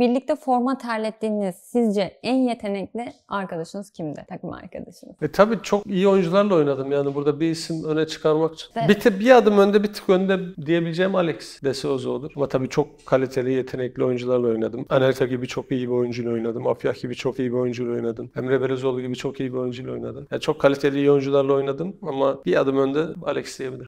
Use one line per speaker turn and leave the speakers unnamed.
birlikte forma terlettiğiniz sizce en yetenekli arkadaşınız kimdi? Takım arkadaşınız.
E tabii çok iyi oyuncularla oynadım yani burada bir isim öne çıkarmak için. Evet. Bir, tık, bir adım önde bir tık önde diyebileceğim Alex Deseozo olur. Ama tabii çok kaliteli yetenekli oyuncularla oynadım. Anelka gibi çok iyi bir oyuncuyla oynadım. Afyah gibi çok iyi bir oyuncuyla oynadım. Emre Berezoğlu gibi çok iyi bir oyuncuyla oynadım. Yani çok kaliteli iyi oyuncularla oynadım ama bir adım önde Alex diyebilirim.